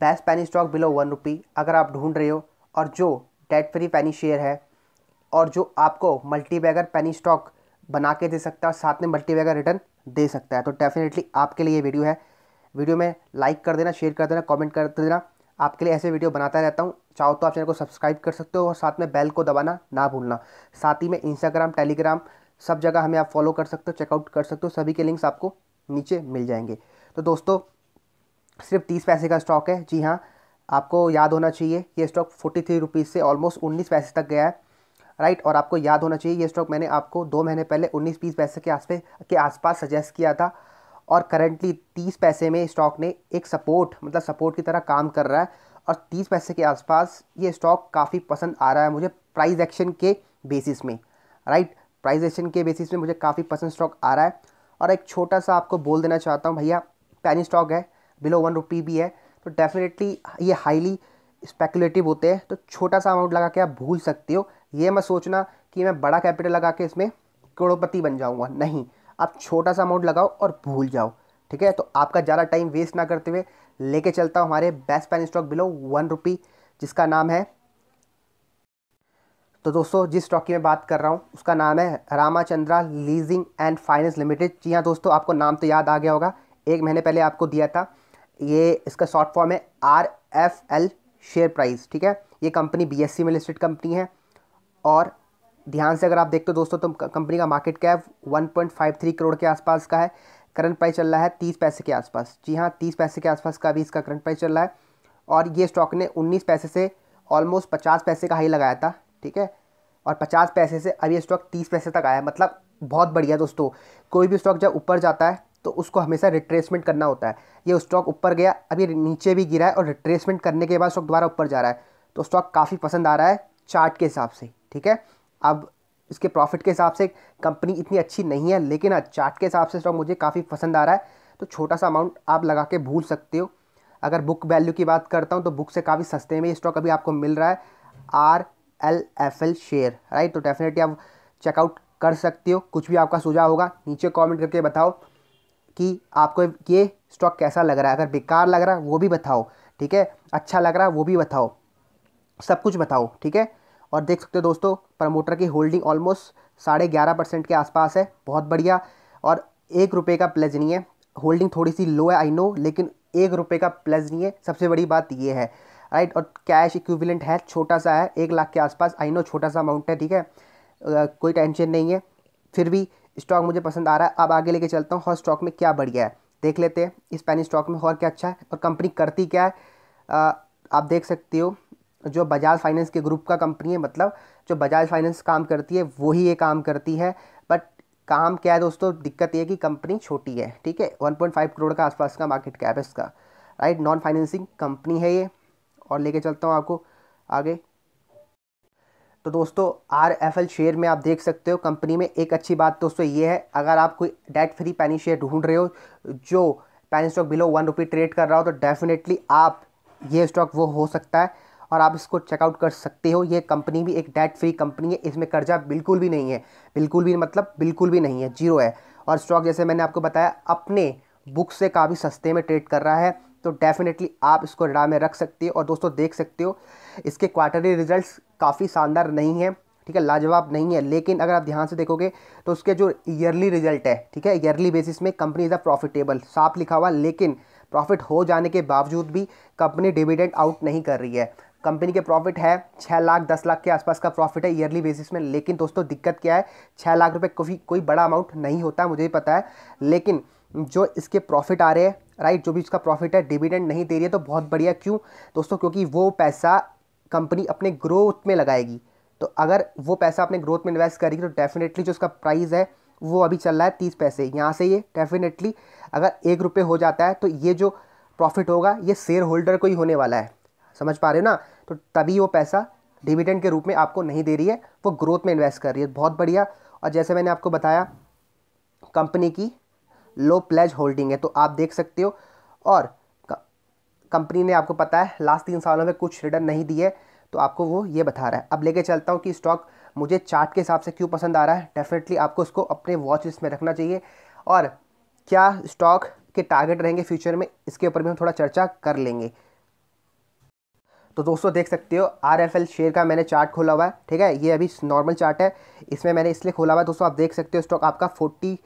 best पैनी stock below one रुपी अगर आप ढूंढ रहे हो और जो डेट फ्री पैनी शेयर है और जो आपको मल्टीबैगर पैनी स्टॉक बना के दे सकता है और साथ में मल्टीबैगर रिटर्न दे सकता है तो डेफिनेटली आपके लिए ये वीडियो है वीडियो में लाइक कर देना शेयर कर देना कमेंट कर देना आपके लिए ऐसे वीडियो बनाता रहता हूँ चाहो तो आप चैनल को सब्सक्राइब कर सकते हो और साथ में बेल को दबाना ना भूलना साथ ही में इंस्टाग्राम टेलीग्राम सब जगह हमें आप फॉलो कर सकते हो चेकआउट कर सकते हो सभी के लिंक्स आपको नीचे मिल जाएंगे तो दोस्तों सिर्फ तीस पैसे का स्टॉक है जी हाँ आपको याद होना चाहिए ये स्टॉक फोर्टी थ्री रुपीज़ से ऑलमोस्ट उन्नीस पैसे तक गया है राइट और आपको याद होना चाहिए ये स्टॉक मैंने आपको दो महीने पहले उन्नीस बीस पैसे के आस के आसपास सजेस्ट किया था और करेंटली तीस पैसे में स्टॉक ने एक सपोर्ट मतलब सपोर्ट की तरह काम कर रहा है और तीस पैसे के आसपास ये स्टॉक काफ़ी पसंद आ रहा है मुझे प्राइस एक्शन के बेसिस में राइट प्राइस एक्शन के बेसिस में मुझे काफ़ी पसंद स्टॉक आ रहा है और एक छोटा सा आपको बोल देना चाहता हूँ भैया पैनी स्टॉक है बिलो वन रुपी भी है तो डेफिनेटली ये हाईली स्पेकुलेटिव होते हैं तो छोटा सा अमाउंट लगा के आप भूल सकते हो ये मैं सोचना कि मैं बड़ा कैपिटल लगा के इसमें करोड़पति बन जाऊँगा नहीं आप छोटा सा अमाउंट लगाओ और भूल जाओ ठीक है तो आपका ज़्यादा टाइम वेस्ट ना करते हुए लेके चलता हूँ हमारे best penny stock below one rupee जिसका नाम है तो दोस्तों जिस स्टॉक की मैं बात कर रहा हूँ उसका नाम है Ramachandra leasing and finance limited जी हाँ दोस्तों आपको नाम तो याद आ गया होगा एक महीने पहले आपको दिया था ये इसका शॉर्ट फॉर्म है R F L share price ठीक है ये कंपनी बी एस सी में लिस्टेड कंपनी है और ध्यान से अगर आप देखते हो दोस्तों तो कंपनी का मार्केट कैप 1.53 करोड़ के आसपास का है करंट प्राइस चल रहा है तीस पैसे के आसपास जी हाँ तीस पैसे के आसपास का भी इसका करंट प्राइस चल रहा है और ये स्टॉक ने उन्नीस पैसे से ऑलमोस्ट पचास पैसे का हाई लगाया था ठीक है और पचास पैसे से अब ये स्टॉक तीस पैसे तक आया मतलब बहुत बढ़िया दोस्तों कोई भी स्टॉक जब ऊपर जाता है तो उसको हमेशा रिट्रेसमेंट करना होता है ये स्टॉक ऊपर गया अभी नीचे भी गिरा है और रिट्रेसमेंट करने के बाद स्टॉक दोबारा ऊपर जा रहा है तो स्टॉक काफ़ी पसंद आ रहा है चार्ट के हिसाब से ठीक है अब इसके प्रॉफिट के हिसाब से कंपनी इतनी अच्छी नहीं है लेकिन चार्ट हाँ, के हिसाब से स्टॉक मुझे काफ़ी पसंद आ रहा है तो छोटा सा अमाउंट आप लगा के भूल सकते हो अगर बुक वैल्यू की बात करता हूँ तो बुक से काफ़ी सस्ते में ये स्टॉक अभी आपको मिल रहा है R L F L share right तो डेफिनेटली आप चेकआउट कर सकते हो कुछ भी आपका सुझाव होगा नीचे कमेंट करके बताओ कि आपको ये स्टॉक कैसा लग रहा है अगर बेकार लग रहा है वो भी बताओ ठीक है अच्छा लग रहा है वो भी बताओ सब कुछ बताओ ठीक है और देख सकते हो दोस्तों प्रमोटर की होल्डिंग ऑलमोस्ट साढ़े ग्यारह परसेंट के आसपास है बहुत बढ़िया और एक रुपये का प्लेज नहीं है होल्डिंग थोड़ी सी लो है आई नो लेकिन एक रुपये का प्लस नहीं है सबसे बड़ी बात ये है राइट और कैश इक्विवेलेंट है छोटा सा है एक लाख के आसपास आई नो छोटा सा अमाउंट है ठीक है कोई टेंशन नहीं है फिर भी स्टॉक मुझे पसंद आ रहा है अब आगे लेके चलता हूँ हॉर स्टॉक में क्या बढ़िया है देख लेते हैं इस स्टॉक में हॉर क्या अच्छा है और कंपनी करती क्या है आ, आप देख सकते हो जो बजाज फाइनेंस के ग्रुप का कंपनी है मतलब जो बजाज फाइनेंस काम करती है वही ये काम करती है बट काम क्या है दोस्तों दिक्कत ये कि कंपनी छोटी है ठीक है वन करोड़ का आसपास का मार्केट कैप है इसका राइट नॉन फाइनेंसिंग कंपनी है ये और लेके चलता हूँ आपको आगे तो दोस्तों आर एफ एल शेयर में आप देख सकते हो कंपनी में एक अच्छी बात दोस्तों ये है अगर आप कोई डेट फ्री पैनी शेयर ढूंढ रहे हो जो penny stock below one rupee trade कर रहा हो तो डेफिनेटली आप ये स्टॉक वो हो सकता है और आप इसको चेकआउट कर सकते हो ये कंपनी भी एक डेट फ्री कंपनी है इसमें कर्जा बिल्कुल भी नहीं है बिल्कुल भी मतलब बिल्कुल भी नहीं है जीरो है और स्टॉक जैसे मैंने आपको बताया अपने बुक से काफ़ी सस्ते में ट्रेड कर रहा है तो डेफिनेटली आप इसको रडार में रख सकते हो और दोस्तों देख सकते हो इसके क्वार्टरली रिजल्ट्स काफ़ी शानदार नहीं है ठीक है लाजवाब नहीं है लेकिन अगर आप ध्यान से देखोगे तो उसके जो ईयरली रिजल्ट है ठीक है ईयरली बेसिस में कंपनी इज़ अ प्रॉफिटेबल साफ लिखा हुआ लेकिन प्रॉफिट हो जाने के बावजूद भी कंपनी डिविडेंड आउट नहीं कर रही है कंपनी के प्रॉफिट है छः लाख दस लाख के आसपास का प्रॉफिट है ईयरली बेसिस में लेकिन दोस्तों दिक्कत क्या है छः लाख रुपए कोई कोई बड़ा अमाउंट नहीं होता मुझे भी पता है लेकिन जो इसके प्रॉफिट आ रहे हैं राइट जो भी उसका प्रॉफिट है डिविडेंड नहीं दे रही है तो बहुत बढ़िया क्यों दोस्तों क्योंकि वो पैसा कंपनी अपने ग्रोथ में लगाएगी तो अगर वो पैसा अपने ग्रोथ में इन्वेस्ट करेगी तो डेफिनेटली जो उसका प्राइस है वो अभी चल रहा है तीस पैसे यहाँ से ये डेफिनेटली अगर एक रुपये हो जाता है तो ये जो प्रॉफिट होगा ये शेयर होल्डर को ही होने वाला है समझ पा रहे हो ना तो तभी वो पैसा डिविडेंड के रूप में आपको नहीं दे रही है वो ग्रोथ में इन्वेस्ट कर रही है बहुत बढ़िया और जैसे मैंने आपको बताया कंपनी की लो प्लेज होल्डिंग है तो आप देख सकते हो और कंपनी ने आपको पता है लास्ट तीन सालों में कुछ रिटर्न नहीं दिए तो आपको वो ये बता रहा है अब लेके चलता हूँ कि स्टॉक मुझे चार्ट के हिसाब से क्यों पसंद आ रहा है डेफिनेटली आपको उसको अपने वॉच लिस्ट में रखना चाहिए और क्या स्टॉक के टारगेट रहेंगे फ्यूचर में इसके ऊपर भी हम थोड़ा चर्चा कर लेंगे तो दोस्तों देख सकते हो आर एफ एल शेयर का मैंने चार्ट खोला हुआ है ठीक है ये अभी नॉर्मल चार्ट है इसमें मैंने इसलिए खोला हुआ है दोस्तों आप देख सकते हो स्टॉक आपका फोर्टी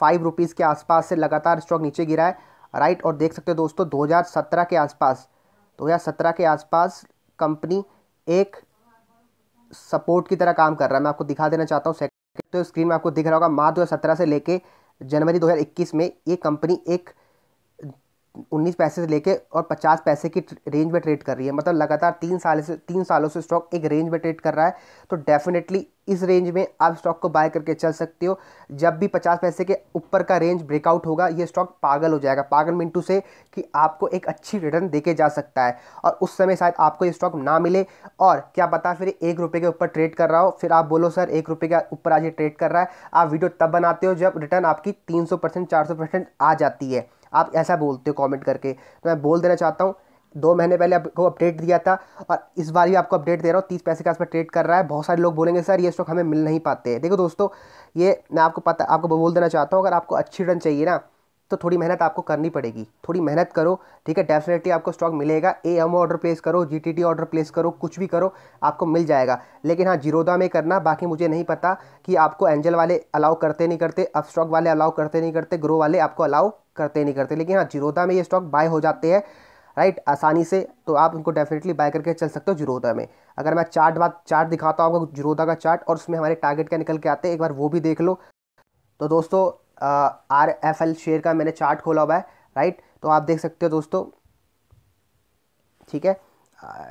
फाइव रुपीज़ के आसपास से लगातार स्टॉक नीचे गिरा है राइट और देख सकते हो दोस्तों 2017 के आसपास 2017 के आसपास कंपनी एक सपोर्ट की तरह काम कर रहा है मैं आपको दिखा देना चाहता हूँ सेकंड तो स्क्रीन में आपको दिख रहा होगा मार्च दो से लेके जनवरी 2021 में ये कंपनी एक उन्नीस पैसे से लेके और पचास पैसे की रेंज में ट्रेड कर रही है मतलब लगातार तीन साल से तीन सालों से स्टॉक एक रेंज में ट्रेड कर रहा है तो डेफिनेटली इस रेंज में आप स्टॉक को बाय करके चल सकते हो जब भी पचास पैसे के ऊपर का रेंज ब्रेकआउट होगा ये स्टॉक पागल हो जाएगा पागल मिनटू से कि आपको एक अच्छी रिटर्न देके जा सकता है और उस समय शायद आपको ये स्टॉक ना मिले और क्या पता फिर एक रुपये के ऊपर ट्रेड कर रहा हो फिर आप बोलो सर एक रुपये के ऊपर आज ये ट्रेड कर रहा है आप वीडियो तब बनाते हो जब रिटर्न आपकी तीन सौ परसेंट चार सौ परसेंट आ जाती है आप ऐसा बोलते हो कमेंट करके तो मैं बोल देना चाहता हूँ दो महीने पहले आपको अपडेट दिया था और इस बार भी आपको अपडेट दे रहा हूँ तीस पैसे के आसपास ट्रेड कर रहा है बहुत सारे लोग बोलेंगे सर ये स्टॉक हमें मिल नहीं पाते हैं देखो दोस्तों ये मैं आपको पता आपको बोल देना चाहता हूँ अगर आपको अच्छी रन चाहिए ना तो थोड़ी मेहनत आपको करनी पड़ेगी थोड़ी मेहनत करो ठीक है डेफिनेटली आपको स्टॉक मिलेगा ए एम ऑर्डर प्लेस करो G T T order place करो कुछ भी करो आपको मिल जाएगा लेकिन हाँ जीरोदा में करना बाकी मुझे नहीं पता कि आपको एंजल वाले अलाउ करते नहीं करते अब स्टॉक वाले अलाउ करते नहीं करते ग्रो वाले आपको अलाउ करते नहीं करते लेकिन हाँ जिरोदा में ये स्टॉक बाय हो जाते हैं राइट आसानी से तो आप उनको डेफिनेटली बाय करके चल सकते हो जिरोदा में अगर मैं चार्ट बात चार्ट दिखाता हूँ आपको जीरोधा का चार्ट और उसमें हमारे टारगेट क्या निकल के आते हैं एक बार वो भी देख लो तो दोस्तों आर एफ एल शेयर का मैंने चार्ट खोला हुआ है राइट तो आप देख सकते हो दोस्तों ठीक है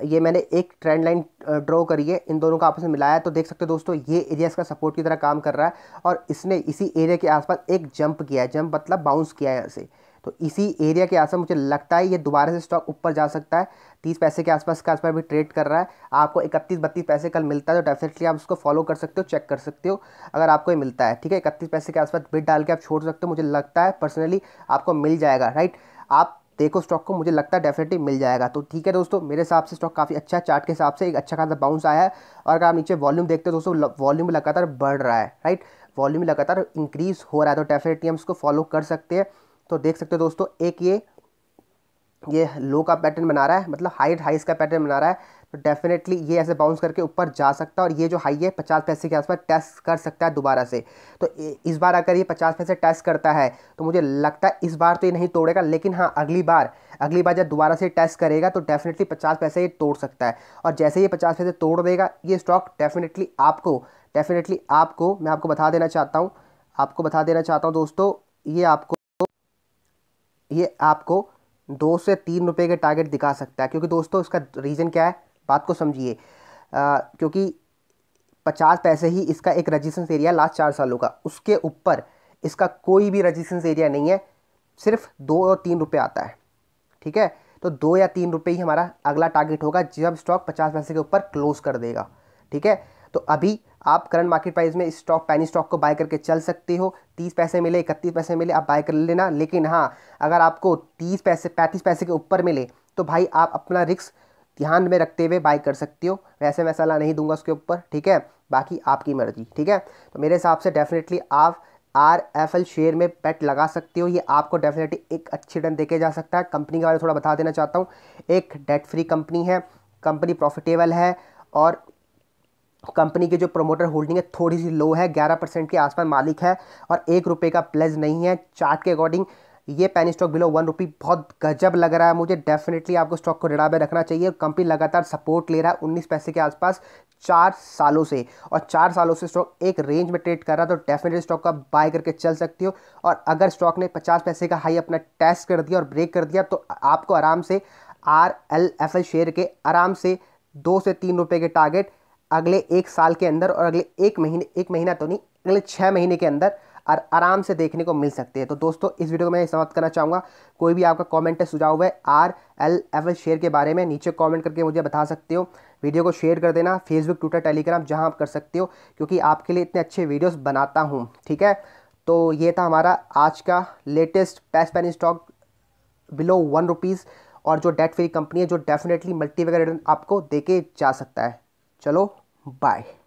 ये मैंने एक ट्रेंड लाइन ड्रॉ करी है इन दोनों का आपस में मिलाया तो देख सकते हो दोस्तों ये एरिया इसका सपोर्ट की तरह काम कर रहा है और इसने इसी एरिया के आसपास एक जंप किया है जंप मतलब बाउंस किया है इसे तो इसी एरिया के आसपास मुझे लगता है ये दोबारा से स्टॉक ऊपर जा सकता है तीस पैसे के आसपास के आसपास भी ट्रेड कर रहा है आपको इकतीस बत्तीस पैसे कल मिलता है तो डेफिनेटली आप उसको फॉलो कर सकते हो चेक कर सकते हो अगर आपको ये मिलता है ठीक है इकतीस पैसे के आसपास बिट डाल के आप छोड़ सकते हो मुझे लगता है पर्सनली आपको मिल जाएगा राइट आप देखो स्टॉक को मुझे लगता है डेफिनेटली मिल जाएगा तो ठीक है दोस्तों मेरे हिसाब से स्टॉक काफ़ी अच्छा चार्ट के हिसाब से एक अच्छा खासा बाउंस आया है और अगर आप नीचे वॉल्यूम देखते हो दोस्तों वॉल्यूम लगातार बढ़ रहा है राइट वॉल्यूम लगातार इंक्रीज़ हो रहा है तो डेफिनेटली हम इसको फॉलो कर सकते हैं तो देख सकते हो दोस्तों एक ये ये लो का पैटर्न बना रहा है मतलब हाइट हाइस का पैटर्न बना रहा है तो डेफिनेटली ये ऐसे बाउंस करके ऊपर जा सकता है और ये जो हाई है पचास पैसे के आसपास टेस्ट कर सकता है दोबारा से तो इस बार अगर ये पचास पैसे टेस्ट करता है तो मुझे लगता है इस बार तो ये नहीं तोड़ेगा लेकिन हाँ अगली बार अगली बार जब दोबारा से टेस्ट करेगा तो डेफिनेटली पचास पैसे ये तोड़ सकता है और जैसे ये पचास पैसे तोड़ देगा ये स्टॉक डेफिनेटली आपको डेफिनेटली आपको मैं आपको बता देना चाहता हूँ आपको बता देना चाहता हूँ दोस्तों ये आपको ये आपको दो से तीन रुपये के टारगेट दिखा सकता है क्योंकि दोस्तों इसका रीज़न क्या है बात को समझिए क्योंकि पचास पैसे ही इसका एक रजिस्टेंस एरिया लास्ट चार सालों का उसके ऊपर इसका कोई भी रजिस्टेंस एरिया नहीं है सिर्फ दो और तीन रुपये आता है ठीक है तो दो या तीन रुपये ही हमारा अगला टारगेट होगा जब स्टॉक पचास पैसे के ऊपर क्लोज कर देगा ठीक है तो अभी आप करंट मार्केट प्राइस में स्टॉक पैनी स्टॉक को बाय करके चल सकते हो तीस पैसे मिले इकतीस पैसे मिले आप बाय कर लेना लेकिन हाँ अगर आपको तीस पैसे पैंतीस पैसे के ऊपर मिले तो भाई आप अपना रिस्क ध्यान में रखते हुए बाय कर सकती हो वैसे मैं सलाह नहीं दूंगा उसके ऊपर ठीक है बाकी आपकी मर्जी ठीक है तो मेरे हिसाब से डेफिनेटली आप आर एफ एल शेयर में पेट लगा सकते हो ये आपको डेफिनेटली एक अच्छी रिटर्न देखे जा सकता है कंपनी के बारे में थोड़ा बता देना चाहता हूँ एक डेट फ्री कंपनी है कंपनी प्रॉफिटेबल है और कंपनी की जो प्रोमोटर होल्डिंग है थोड़ी सी लो है ग्यारह परसेंट के आसपास मालिक है और एक रुपये का प्लस नहीं है चार्ट के अकॉर्डिंग ये पैनी स्टॉक बिलो वन रुपी बहुत गजब लग रहा है मुझे डेफिनेटली आपको स्टॉक को रिडा में रखना चाहिए कंपनी लगातार सपोर्ट ले रहा है उन्नीस पैसे के आसपास चार सालों से और चार सालों से स्टॉक एक रेंज में ट्रेड कर रहा है तो डेफिनेटली स्टॉक का बाय करके चल सकती हो और अगर स्टॉक ने पचास पैसे का हाई अपना टेस्ट कर दिया और ब्रेक कर दिया तो आपको आराम से R L F L share के आराम से दो से तीन रुपये के टारगेट अगले एक साल के अंदर और अगले एक महीने एक महीना तो नहीं अगले छः महीने के अंदर और आराम से देखने को मिल सकते हैं तो दोस्तों इस वीडियो को मैं समाप्त करना चाहूँगा कोई भी आपका कॉमेंट है सुझाव है R L F L share के बारे में नीचे कॉमेंट करके मुझे बता सकते हो वीडियो को शेयर कर देना फेसबुक ट्विटर टेलीग्राम जहाँ आप कर सकते हो क्योंकि आपके लिए इतने अच्छे वीडियोज़ बनाता हूँ ठीक है तो ये था हमारा आज का लेटेस्ट पैस penny stock below one rupees और जो डेट फ्री कंपनी है जो डेफिनेटली मल्टीवेगर रिटर्न आपको देके जा सकता है चलो बाय